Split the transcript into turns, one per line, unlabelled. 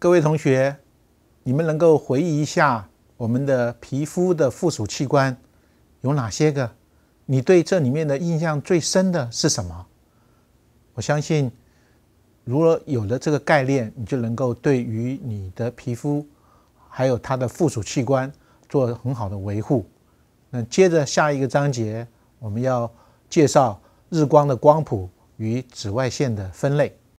各位同学，你们能够回忆一下我们的皮肤的附属器官有哪些个？你对这里面的印象最深的是什么？我相信，如果有了这个概念，你就能够对于你的皮肤还有它的附属器官做很好的维护。那接着下一个章节，我们要介绍日光的光谱与紫外线的分类。